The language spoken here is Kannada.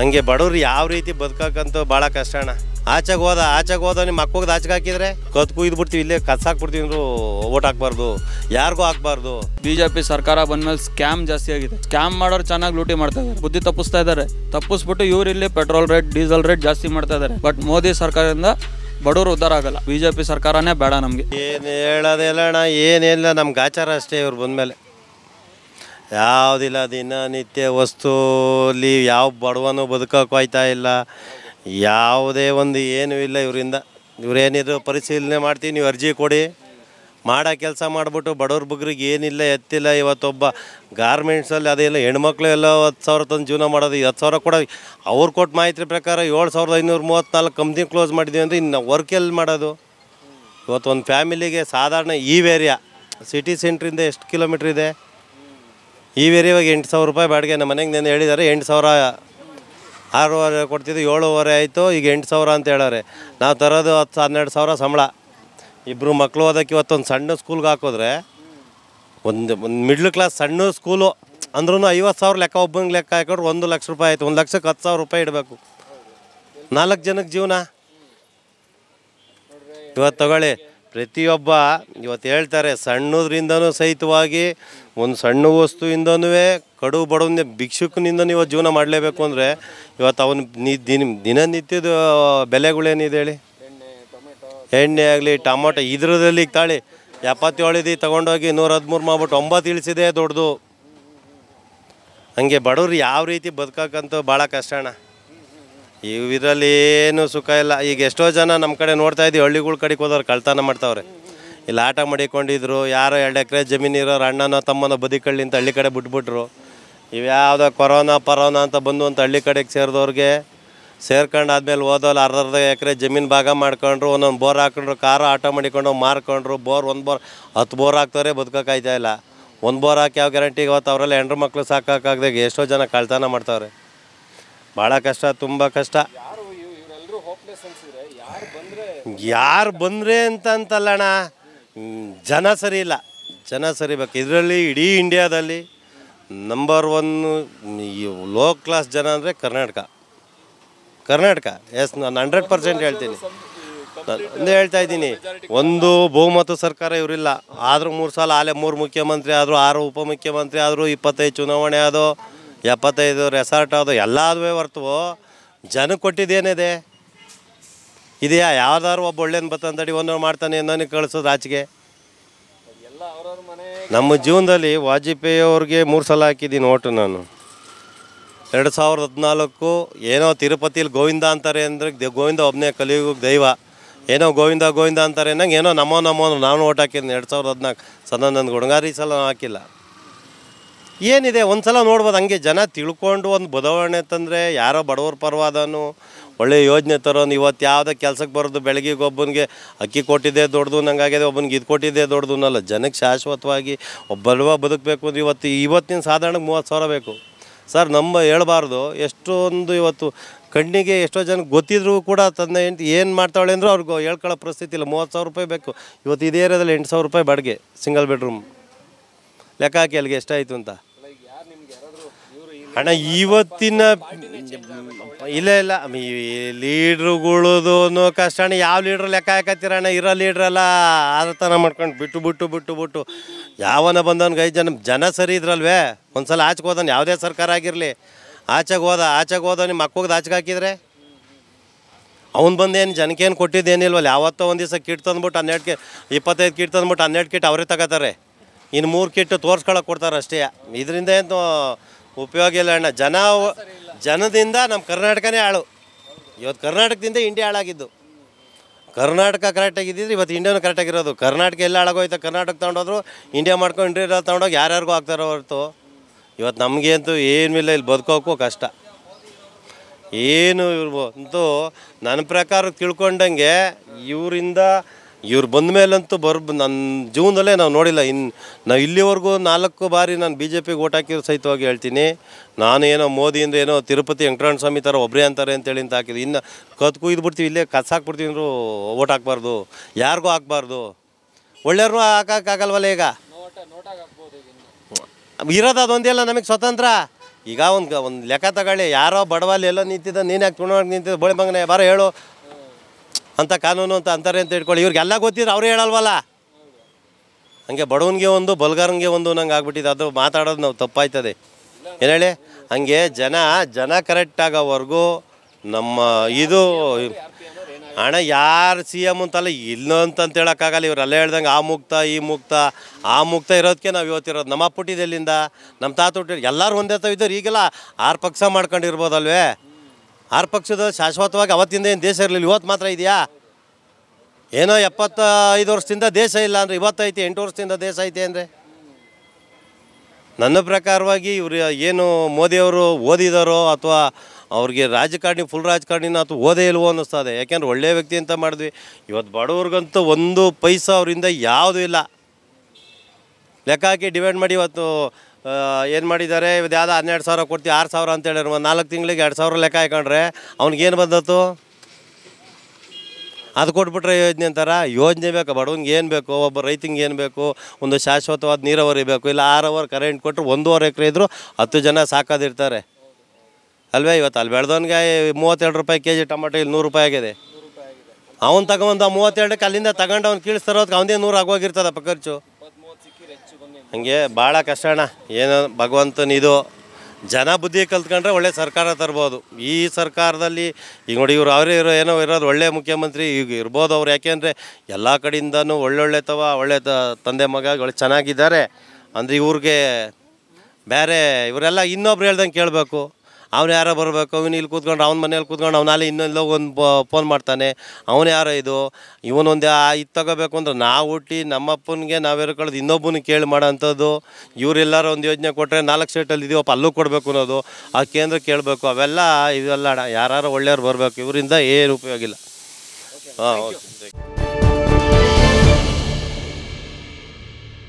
ಹಂಗೆ ಬಡವ್ರು ಯಾವ ರೀತಿ ಬದುಕಕ್ಕಂತೂ ಬಹಳ ಕಷ್ಟ ಅಣ್ಣ ಆಚೆಗೆ ಹೋದ ಆಚೆಗೆ ಹೋದ ನಿಮ್ಮ ಮಕ್ಕೋಗ್ದು ಆಚೆಗೆ ಹಾಕಿದ್ರೆ ಕತ್ ಬಿಡ್ತೀವಿ ಇಲ್ಲೇ ಹಾಕ್ಬಿಡ್ತೀವಿ ಅಂದ್ರು ಓಟ್ ಹಾಕ್ಬಾರ್ದು ಯಾರಿಗೂ ಹಾಕ್ಬಾರ್ದು ಬಿಜೆಪಿ ಸರ್ಕಾರ ಬಂದ್ಮೇಲೆ ಸ್ಕ್ಯಾಮ್ ಜಾಸ್ತಿ ಆಗಿದೆ ಸ್ಕ್ಯಾಮ್ ಮಾಡೋರು ಚೆನ್ನಾಗಿ ಲೂಟಿ ಮಾಡ್ತಾ ಇದ್ದಾರೆ ಬುದ್ಧಿ ತಪ್ಪಿಸ್ತಾ ಇದ್ದಾರೆ ತಪ್ಪಿಸ್ಬಿಟ್ಟು ಇವ್ರು ಇಲ್ಲಿ ಪೆಟ್ರೋಲ್ ರೇಟ್ ಡೀಸೆಲ್ ರೇಟ್ ಜಾಸ್ತಿ ಮಾಡ್ತಾ ಇದ್ದಾರೆ ಬಟ್ ಮೋದಿ ಸರ್ಕಾರದಿಂದ ಬಡವರು ಉದ್ದಾರ ಆಗಲ್ಲ ಬಿಜೆಪಿ ಸರ್ಕಾರನೇ ಬೇಡ ನಮಗೆ ಏನು ಹೇಳೋದಿಲ್ಲ ಅಣ್ಣ ಏನಿಲ್ಲ ನಮ್ಗೆ ಆಚಾರ ಅಷ್ಟೇ ಇವ್ರು ಬಂದ್ಮೇಲೆ ಯಾವುದಿಲ್ಲ ದಿನನಿತ್ಯ ವಸ್ತುಲಿ ಯಾವ ಬಡವನು ಬದುಕೋಕೆ ಇಲ್ಲ ಯಾವುದೇ ಒಂದು ಏನೂ ಇಲ್ಲ ಇವರಿಂದ ಇವರೇನಿದ್ರು ಪರಿಶೀಲನೆ ಮಾಡ್ತೀವಿ ನೀವು ಅರ್ಜಿ ಕೊಡಿ ಮಾಡೋ ಕೆಲಸ ಮಾಡಿಬಿಟ್ಟು ಬಡವ್ರ ಬುಗ್ರಿಗೆ ಏನಿಲ್ಲ ಎತ್ತಿಲ್ಲ ಇವತ್ತೊಬ್ಬ ಗಾರ್ಮೆಂಟ್ಸಲ್ಲಿ ಅದೆಲ್ಲ ಹೆಣ್ಮಕ್ಳು ಎಲ್ಲ ಹತ್ತು ಸಾವಿರ ತಂದು ಜೀವನ ಮಾಡೋದು ಹತ್ತು ಸಾವಿರ ಕೂಡ ಅವ್ರು ಕೊಟ್ಟು ಮಾಹಿತಿ ಪ್ರಕಾರ ಏಳು ಸಾವಿರದ ಐನೂರ ಮೂವತ್ತ್ನಾಲ್ಕು ಕಂಪ್ನಿ ಕ್ಲೋಸ್ ಮಾಡಿದ್ವಿ ಅಂದರೆ ಇನ್ನು ವರ್ಕ್ ಎಲ್ಲಿ ಮಾಡೋದು ಇವತ್ತು ಒಂದು ಫ್ಯಾಮಿಲಿಗೆ ಸಾಧಾರಣ ಈ ಏರಿಯಾ ಸಿಟಿ ಸೆಂಟ್ರಿಂದ ಎಷ್ಟು ಕಿಲೋಮೀಟ್ರ್ ಇದೆ ಈ ವೇರಿ ಇವಾಗ ಎಂಟು ಸಾವಿರ ರೂಪಾಯಿ ಬಾಡಿಗೆ ನಮ್ಮ ಮನೆಗೆ ನಾನು ಹೇಳಿದ್ದಾರೆ ಎಂಟು ಸಾವಿರ ಆರೂವರೆ ಕೊಡ್ತಿದ್ದು ಏಳುವರೆ ಆಯಿತು ಈಗ ಎಂಟು ಸಾವಿರ ಅಂತ ಹೇಳೋರೆ ನಾವು ತರೋದು ಹತ್ತು ಹನ್ನೆರಡು ಸಾವಿರ ಸಂಬಳ ಇಬ್ಬರು ಮಕ್ಕಳು ಓದೋಕ್ಕೆ ಇವತ್ತೊಂದು ಸಣ್ಣ ಸ್ಕೂಲ್ಗೆ ಹಾಕೋದ್ರೆ ಒಂದು ಒಂದು ಮಿಡ್ಲ್ ಕ್ಲಾಸ್ ಸಣ್ಣ ಸ್ಕೂಲು ಅಂದ್ರೂ ಐವತ್ತು ಸಾವಿರ ಲೆಕ್ಕ ಒಬ್ಬನಿಗೆ ಲೆಕ್ಕ ಹಾಕಿದ್ರೆ ಒಂದು ಲಕ್ಷ ರೂಪಾಯಿ ಆಯಿತು ಒಂದು ಲಕ್ಷಕ್ಕೆ ಹತ್ತು ಸಾವಿರ ರೂಪಾಯಿ ಇಡಬೇಕು ನಾಲ್ಕು ಜನಕ್ಕೆ ಜೀವನ ಇವತ್ತು ತಗೊಳ್ಳಿ ಪ್ರತಿಯೊಬ್ಬ ಇವತ್ತು ಹೇಳ್ತಾರೆ ಸಣ್ಣದ್ರಿಂದನೂ ಸಹಿತವಾಗಿ ಒಂದು ಸಣ್ಣ ವಸ್ತುವಿಂದನೂ ಕಡು ಬಡವನ್ನ ಭಿಕ್ಷುಕನಿಂದ ಇವತ್ತು ಜೀವನ ಮಾಡಲೇಬೇಕು ಅಂದರೆ ಇವತ್ತು ಅವನು ದಿನ ದಿನನಿತ್ಯದ ಬೆಲೆಗಳೇನಿದೆ ಹೇಳಿ ಎಣ್ಣೆ ಆಗಲಿ ಟೊಮೊಟೊ ಇದ್ರದಲ್ಲಿ ತಾಳಿ ಎಪ್ಪತ್ತೇಳಿದು ತೊಗೊಂಡೋಗಿ ನೂರ ಹದಿಮೂರು ಮಾಡ್ಬಿಟ್ಟು ಒಂಬತ್ತು ಇಳಿಸಿದೆ ದೊಡ್ಡದು ಹಂಗೆ ಬಡವ್ರು ಯಾವ ರೀತಿ ಬದುಕಕ್ಕಂತೂ ಭಾಳ ಕಷ್ಟ ಏನು ಸುಖ ಇಲ್ಲ ಈಗ ಎಷ್ಟೋ ಜನ ನಮ್ಮ ಕಡೆ ನೋಡ್ತಾ ಇದ್ದೀವಿ ಹಳ್ಳಿಗಳ ಕಡೆಗೆ ಹೋದವ್ರು ಕಳ್ತನ ಮಾಡ್ತಾವ್ರೆ ಇಲ್ಲಿ ಆಟ ಮಾಡಿಕೊಂಡಿದ್ರು ಯಾರೋ ಎರಡು ಎಕರೆ ಜಮೀನು ಇರೋರು ಅಣ್ಣನೋ ತಮ್ಮನೋ ಬದಿ ಅಂತ ಹಳ್ಳಿ ಕಡೆ ಬಿಟ್ಬಿಟ್ರು ಇವ್ಯಾವುದೋ ಕೊರೋನಾ ಪರೋನಾ ಅಂತ ಬಂದು ಅಂತ ಹಳ್ಳಿ ಕಡೆಗೆ ಸೇರಿದವ್ರಿಗೆ ಸೇರ್ಕೊಂಡು ಆದಮೇಲೆ ಹೋದಲ್ಲಿ ಅರ್ಧ ಅರ್ಧ ಎಕರೆ ಜಮೀನು ಭಾಗ ಮಾಡ್ಕೊಂಡ್ರು ಒಂದೊಂದು ಬೋರ್ ಹಾಕೊಂಡ್ರು ಕಾರು ಆಟೋ ಮಾಡಿಕೊಂಡು ಮಾರ್ಕೊಂಡ್ರು ಬೋರ್ ಒಂದು ಬೋರ್ ಹತ್ತು ಬೋರ್ ಹಾಕ್ತವ್ರೆ ಬದುಕೋಕ್ಕಾಯ್ತಾ ಇಲ್ಲ ಒಂದು ಬೋರ್ ಹಾಕಿ ಯಾವ ಗ್ಯಾರಂಟಿಗೆ ಅವತ್ತು ಅವರೆಲ್ಲ ಹೆಣ್ಣು ಮಕ್ಕಳು ಸಾಕಾಗ್ದಾಗ ಎಷ್ಟೋ ಜನ ಕಳ್ತನ ಮಾಡ್ತಾವ್ರೆ ಭಾಳ ಕಷ್ಟ ತುಂಬ ಕಷ್ಟ ಯಾರು ಬಂದರೆ ಅಂತ ಜನ ಸರಿ ಇಲ್ಲ ಜನ ಸರಿಬೇಕು ಇದರಲ್ಲಿ ಇಡೀ ಇಂಡಿಯಾದಲ್ಲಿ ನಂಬರ್ ಒನ್ ಲೋ ಕ್ಲಾಸ್ ಜನ ಅಂದರೆ ಕರ್ನಾಟಕ ಕರ್ನಾಟಕ ಎಸ್ ನಾನು ಹಂಡ್ರೆಡ್ ಪರ್ಸೆಂಟ್ ಹೇಳ್ತೀನಿ ಒಂದು ಹೇಳ್ತಾ ಇದ್ದೀನಿ ಒಂದು ಬಹುಮತ ಸರ್ಕಾರ ಇವರಿಲ್ಲ ಆದರೂ ಮೂರು ಸಲ ಆಲೆ ಮೂರು ಮುಖ್ಯಮಂತ್ರಿ ಆದರೂ ಆರು ಉಪಮುಖ್ಯಮಂತ್ರಿ ಆದರೂ ಇಪ್ಪತ್ತೈದು ಚುನಾವಣೆ ಆದೋ ಎಪ್ಪತ್ತೈದು ರೆಸಾರ್ಟ್ ಅದು ಎಲ್ಲಾದ್ವೇ ಹೊರ್ತು ಜನಕ್ಕೆ ಕೊಟ್ಟಿದ್ದೇನಿದೆ ಇದೆಯಾ ಯಾವ್ದಾದ್ರು ಒಬ್ಬ ಒಳ್ಳೇನು ಬತ್ತಂತಡಿ ಒಂದೊಂದು ಮಾಡ್ತಾನೆ ಇನ್ನೊಂದು ಕಳಿಸೋದು ಆಚೆಗೆ ನಮ್ಮ ಜೀವನದಲ್ಲಿ ವಾಜಪೇಯಿ ಅವ್ರಿಗೆ ಮೂರು ಸಲ ಹಾಕಿದ್ದೀನಿ ಓಟು ನಾನು ಎರಡು ಸಾವಿರದ ಹದಿನಾಲ್ಕು ಏನೋ ತಿರುಪತಿಲಿ ಗೋವಿಂದ ಅಂತಾರೆ ಅಂದ್ರೆ ಗೋವಿಂದ ಒಬ್ಬನೇ ಕಲಿಯುಗ ದೈವ ಏನೋ ಗೋವಿಂದ ಗೋವಿಂದ ಅಂತಾರೆ ಅನ್ನಂಗೆ ಏನೋ ನಮೋ ನಮೋ ನಾನು ಓಟ್ ಹಾಕಿದ್ದೀನಿ ಎರಡು ಸಾವಿರದ ಹದಿನಾಲ್ಕು ನನ್ನ ಗುಡಂಗಾರಿ ಸಲ ಹಾಕಿಲ್ಲ ಏನಿದೆ ಒಂದು ಸಲ ನೋಡ್ಬೋದು ಹಂಗೆ ಜನ ತಿಳ್ಕೊಂಡು ಒಂದು ಬದಲಾವಣೆ ತಂದರೆ ಯಾರೋ ಬಡವ್ರ ಪರವಾದನು ಒಳ್ಳೆ ಯೋಜನೆ ತರೋನು ಇವತ್ತು ಯಾವುದೇ ಕೆಲಸಕ್ಕೆ ಬರೋದು ಬೆಳಗ್ಗೆ ಒಬ್ಬನಿಗೆ ಅಕ್ಕಿ ಕೊಟ್ಟಿದ್ದೆ ದೊಡ್ಡದು ನಂಗಾಗಿದೆ ಒಬ್ಬನಿಗೆ ಇದು ಕೊಟ್ಟಿದ್ದೆ ದೊಡ್ಡದು ಅನ್ನಲ್ಲ ಜನಕ್ಕೆ ಶಾಶ್ವತವಾಗಿ ಒಬ್ಬಲ್ವ ಬದುಕಬೇಕು ಅಂದ್ರೆ ಇವತ್ತು ಇವತ್ತಿನ ಸಾಧಾರಣಕ್ಕೆ ಮೂವತ್ತು ಸಾವಿರ ಬೇಕು ಸರ್ ನಮ್ಮ ಹೇಳ್ಬಾರ್ದು ಎಷ್ಟೊಂದು ಇವತ್ತು ಕಣ್ಣಿಗೆ ಎಷ್ಟೋ ಜನ ಗೊತ್ತಿದ್ರೂ ಕೂಡ ತಂದೆ ಹೆಂಡ್ತಿ ಏನು ಮಾಡ್ತಾಳೆ ಅಂದರೂ ಅವ್ರಿಗೆ ಹೇಳ್ಕೊಳ್ಳೋ ಪರಿಸ್ಥಿತಿ ಇಲ್ಲ ಮೂವತ್ತು ಸಾವಿರ ರೂಪಾಯಿ ಬೇಕು ಇವತ್ತು ಇದೇ ಏರಿಯಾದಲ್ಲಿ ಎಂಟು ಸಾವಿರ ರೂಪಾಯಿ ಬಾಡಿಗೆ ಸಿಂಗಲ್ ಬೆಡ್ರೂಮ್ ಲೆಕ್ಕ ಹಾಕಿ ಅಲ್ಲಿಗೆ ಎಷ್ಟಾಯ್ತು ಅಂತ ಅಣ್ಣ ಇವತ್ತಿನ ಇಲ್ಲ ಇಲ್ಲ ಲೀಡ್ರುಗಳದು ಅನ್ನೋ ಕಷ್ಟ ಅಣ್ಣ ಯಾವ ಲೀಡ್ರ್ ಲೆಕ್ಕ ಅಣ್ಣ ಇರೋ ಅಲ್ಲ ಆರತನ ಮಾಡ್ಕೊಂಡು ಬಿಟ್ಟು ಬಿಟ್ಟು ಬಿಟ್ಟು ಬಿಟ್ಟು ಯಾವನ ಬಂದವನ್ಗೆ ಐದು ಜನ ಜನ ಸರಿ ಇದ್ರಲ್ವೇ ಒಂದ್ಸಲ ಸಲ ಆಚೆಗೆ ಹೋದನು ಯಾವುದೇ ಸರ್ಕಾರ ಆಗಿರಲಿ ಆಚೆಗೆ ಹೋದ ಆಚೆಗೆ ಹೋದ ನಿಮ್ಮ ಮಕ್ಕಳಿಗೆ ಆಚೆಗೆ ಹಾಕಿದ್ರೆ ಅವ್ನು ಬಂದೇನು ಜನಕ್ಕೆ ಏನು ಕೊಟ್ಟಿದ್ದೇನಿಲ್ವಲ್ಲ ಯಾವತ್ತೋ ಒಂದು ದಿವಸ ಕಿಟ್ ತಂದ್ಬಿಟ್ಟು ಹನ್ನೆರಡು ಕಿಟ್ ಇಪ್ಪತ್ತೈದು ಕಿಟ್ ತಂದ್ಬಿಟ್ಟು ಹನ್ನೆರಡು ಕಿಟ್ ಅವರೇ ತಗೋತಾರೆ ಇನ್ನು ಮೂರು ಕಿಟ್ಟು ತೋರಿಸ್ಕೊಳಕ್ ಕೊಡ್ತಾರೆ ಅಷ್ಟೇ ಇದರಿಂದ ಏನು ಉಪಯೋಗ ಇಲ್ಲ ಅಣ್ಣ ಜನ ಜನದಿಂದ ನಮ್ಮ ಕರ್ನಾಟಕನೇ ಹಾಳು ಇವತ್ತು ಕರ್ನಾಟಕದಿಂದ ಇಂಡಿಯಾ ಹಾಳಾಗಿದ್ದು ಕರ್ನಾಟಕ ಕರೆಕ್ಟಾಗಿದ್ದಿದ್ರೆ ಇವತ್ತು ಇಂಡಿಯಾನು ಕರೆಕ್ಟಾಗಿರೋದು ಕರ್ನಾಟಕ ಎಲ್ಲ ಹಾಳಾಗೋಯ್ತು ಕರ್ನಾಟಕ ತೊಗೊಂಡೋದ್ರು ಇಂಡಿಯಾ ಮಾಡ್ಕೊಂಡು ಇಂಡಿಯಾ ತೊಗೊಂಡೋಗಿ ಯಾರ್ಯಾರಿಗೂ ಆಗ್ತಾರೋ ಹೊರತು ಇವತ್ತು ನಮಗಂತೂ ಏನೂ ಇಲ್ಲ ಇಲ್ಲಿ ಬದುಕೋಕ್ಕೂ ಕಷ್ಟ ಏನು ಇರ್ಬೋದು ಅಂತೂ ನನ್ನ ಪ್ರಕಾರ ತಿಳ್ಕೊಂಡಂಗೆ ಇವರಿಂದ ಇವ್ರು ಬಂದ ಮೇಲಂತೂ ಬರ್ ನನ್ನ ಜೀವನದಲ್ಲೇ ನಾವು ನೋಡಿಲ್ಲ ಇನ್ನು ನಾವು ಇಲ್ಲಿವರೆಗೂ ನಾಲ್ಕು ಬಾರಿ ನಾನು ಬಿ ಜೆ ಪಿಗೆ ಓಟ್ ಹಾಕಿರೋ ಸಹಿತವಾಗಿ ಹೇಳ್ತೀನಿ ನಾನು ಏನೋ ಮೋದಿಯಿಂದ ಏನೋ ತಿರುಪತಿ ವೆಂಕಟರಣ ಸ್ವಾಮಿ ಥರ ಒಬ್ಬರೇ ಅಂತಾರೆ ಅಂತೇಳಿ ಅಂತ ಹಾಕಿದ್ರು ಇನ್ನು ಕತ್ ಕುಯ್ದುಬಿಡ್ತೀವಿ ಇಲ್ಲೇ ಕಸ ಹಾಕ್ಬಿಡ್ತೀವಿ ಅಂದರು ಓಟ್ ಹಾಕ್ಬಾರ್ದು ಯಾರಿಗೂ ಹಾಕ್ಬಾರ್ದು ಒಳ್ಳೆಯವ್ರೂ ಹಾಕೋಕ್ಕಾಗಲ್ವಲ್ಲ ಈಗ ಇರೋದು ಅದೊಂದೆಲ್ಲ ನಮಗೆ ಸ್ವತಂತ್ರ ಈಗ ಒಂದು ಒಂದು ಲೆಕ್ಕ ತಗೊಳ್ಳಿ ಯಾರೋ ಬಡವಲ್ಲಿ ಎಲ್ಲೋ ನಿಂತಿದ್ದ ನೀನು ಯಾಕೆ ಚುನಾವಣೆಗೆ ನಿಂತಿದ್ದ ಬಳಿ ಬಂಗನೆ ಬಾರ ಹೇಳು ಅಂತ ಕಾನೂನು ಅಂತ ಅಂತಾರೆ ಅಂತ ಹೇಳ್ಕೊಳ್ಳಿ ಇವ್ರಿಗೆಲ್ಲ ಗೊತ್ತಿದ್ರೆ ಅವ್ರು ಹೇಳಲ್ವಲ್ಲ ಹಂಗೆ ಬಡವನಿಗೆ ಒಂದು ಬಲ್ಗಾರನಿಗೆ ಒಂದು ನಂಗೆ ಆಗ್ಬಿಟ್ಟಿದೆ ಅದು ಮಾತಾಡೋದು ನಾವು ತಪ್ಪಾಯ್ತದೆ ಏನು ಹೇಳಿ ಹಂಗೆ ಜನ ಜನ ಕರೆಕ್ಟ್ ಆಗೋವರೆಗೂ ನಮ್ಮ ಇದು ಹಣ ಯಾರು ಸಿ ಎಮ್ ಅಂತಲ್ಲ ಇಲ್ಲ ಅಂತಂತ ಹೇಳೋಕ್ಕಾಗಲ್ಲ ಇವರೆಲ್ಲ ಅಲ್ಲೇ ಹೇಳ್ದಂಗೆ ಆ ಮುಕ್ತ ಈ ಮುಕ್ತ ಆ ಮುಕ್ತ ಇರೋದಕ್ಕೆ ನಾವು ಇವತ್ತಿರೋದು ನಮ್ಮ ಅಪ್ಪುಟ್ಟಿದ್ದೆಲ್ಲಿಂದ ನಮ್ಮ ತಾತ ಹುಟ್ಟಿದ್ರು ಎಲ್ಲರೂ ಒಂದೇ ತಾವಿದ್ರು ಈಗೆಲ್ಲ ಆರು ಪಕ್ಷ ಮಾಡ್ಕೊಂಡಿರ್ಬೋದಲ್ವೇ ಆರು ಪಕ್ಷದ ಶಾಶ್ವತವಾಗಿ ಅವತ್ತಿಂದ ಏನು ದೇಶ ಇರಲಿಲ್ಲ ಇವತ್ತು ಮಾತ್ರ ಇದೆಯಾ ಏನೋ ಎಪ್ಪತ್ತೈದು ವರ್ಷದಿಂದ ದೇಶ ಇಲ್ಲ ಅಂದರೆ ಇವತ್ತೈತೆ ಎಂಟು ವರ್ಷದಿಂದ ದೇಶ ಐತೆ ಅಂದರೆ ನನ್ನ ಪ್ರಕಾರವಾಗಿ ಇವರು ಏನು ಮೋದಿಯವರು ಓದಿದಾರೋ ಅಥವಾ ಅವ್ರಿಗೆ ರಾಜಕಾರಣಿ ಫುಲ್ ರಾಜಕಾರಣಿನ ಅಥವಾ ಓದೇ ಇಲ್ವೋ ಅನ್ನಿಸ್ತದೆ ಯಾಕೆಂದ್ರೆ ಒಳ್ಳೆಯ ವ್ಯಕ್ತಿ ಅಂತ ಮಾಡಿದ್ವಿ ಇವತ್ತು ಬಡವ್ರಿಗಂತೂ ಒಂದು ಪೈಸ ಅವರಿಂದ ಯಾವುದೂ ಇಲ್ಲ ಲೆಕ್ಕ ಹಾಕಿ ಡಿವೈಡ್ ಮಾಡಿ ಇವತ್ತು ಏನು ಮಾಡಿದ್ದಾರೆ ಇದು ಯಾವ್ದು ಹನ್ನೆರಡು ಸಾವಿರ ಕೊಡ್ತೀವಿ ಆರು ಸಾವಿರ ಅಂತ ಒಂದು ನಾಲ್ಕು ತಿಂಗಳಿಗೆ ಎರಡು ಸಾವಿರ ಲೆಕ್ಕ ಹಾಕೊಂಡ್ರೆ ಅವ್ನಿಗೇನು ಬಂದತ್ತು ಅದು ಕೊಟ್ಬಿಟ್ರೆ ಯೋಜನೆ ಅಂತಾರೆ ಯೋಜನೆ ಬೇಕು ಬಡವನ್ಗೆ ಏನು ಬೇಕು ಒಬ್ಬ ರೈತಂಗೆ ಏನು ಬೇಕು ಒಂದು ಶಾಶ್ವತವಾದ ನೀರಾವರಿ ಬೇಕು ಇಲ್ಲ ಆರು ಅವರ್ ಕರೆಂಟ್ ಕೊಟ್ಟರು ಒಂದೂವರೆ ಎಕರೆ ಇದ್ದರೂ ಹತ್ತು ಜನ ಸಾಕೋದಿರ್ತಾರೆ ಅಲ್ವೇ ಇವತ್ತು ಅಲ್ಲಿ ಬೆಳೆದವನಿಗೆ ಮೂವತ್ತೆರಡು ರೂಪಾಯಿ ಕೆ ಜಿ ಟೊಮೆಟೊ ಇಲ್ಲಿ ನೂರು ರೂಪಾಯಿ ಆಗಿದೆ ಅವ್ನು ತಗೊಂಡು ಮೂವತ್ತೆರಡಕ್ಕೆ ಅಲ್ಲಿಂದ ತಗೊಂಡು ಅವ್ನು ಕೀಳಿಸ್ತಾರೋದಕ್ಕೆ ಅವನೇ ನೂರು ಆಗೋಗಿರ್ತದಪ್ಪ ಖರ್ಚು ಹಂಗೆ ಭಾಳ ಕಷ್ಟ ಅಣ್ಣ ಏನೋ ಭಗವಂತನಿದು ಜನ ಬುದ್ಧಿ ಕಲ್ತ್ಕೊಂಡ್ರೆ ಒಳ್ಳೆ ಸರ್ಕಾರ ತರ್ಬೋದು ಈ ಸರ್ಕಾರದಲ್ಲಿ ಈಗ ನೋಡಿ ಇವರು ಅವರೇ ಇರೋ ಏನೋ ಇರೋದು ಒಳ್ಳೆ ಮುಖ್ಯಮಂತ್ರಿ ಈಗ ಇರ್ಬೋದು ಅವ್ರು ಯಾಕೆಂದರೆ ಎಲ್ಲ ಕಡೆಯಿಂದನೂ ಒಳ್ಳೊಳ್ಳೆ ತವ ಒಳ್ಳೆ ತಂದೆ ಮಗ ಒಳ್ಳೆ ಚೆನ್ನಾಗಿದ್ದಾರೆ ಅಂದರೆ ಇವ್ರಿಗೆ ಬೇರೆ ಇವರೆಲ್ಲ ಇನ್ನೊಬ್ರು ಹೇಳ್ದಂಗೆ ಕೇಳಬೇಕು ಅವ್ನು ಯಾರೋ ಬರಬೇಕು ಅವ್ನು ಇಲ್ಲಿ ಕೂತ್ಕೊಂಡು ಅವ್ನ ಮನೇಲಿ ಕೂತ್ಕೊಂಡು ಅವನಲ್ಲಿ ಇನ್ನೊಂದು ಒಂದು ಫೋನ್ ಮಾಡ್ತಾನೆ ಅವನು ಯಾರೋ ಇದು ಇವನೊಂದು ಇದು ತಗೋಬೇಕು ಅಂದ್ರೆ ನಾವು ಹುಟ್ಟಿ ನಮ್ಮಪ್ಪನಿಗೆ ನಾವು ಕಳೆದು ಇನ್ನೊಬ್ಬನ ಕೇಳಿ ಮಾಡೋ ಅಂಥದ್ದು ಇವರೆಲ್ಲರೂ ಒಂದು ಯೋಜನೆ ಕೊಟ್ಟರೆ ನಾಲ್ಕು ಸೀಟಲ್ಲಿ ಇದೀವಪ್ಪ ಅಲ್ಲೂ ಕೊಡಬೇಕು ಅನ್ನೋದು ಆ ಕೇಂದ್ರ ಕೇಳಬೇಕು ಅವೆಲ್ಲ ಇವೆಲ್ಲ ಯಾರು ಒಳ್ಳೆಯವ್ರು ಬರಬೇಕು ಇವರಿಂದ ಏನು ಉಪಯೋಗಿಲ್ಲ ಹಾಂ ಓಕೆ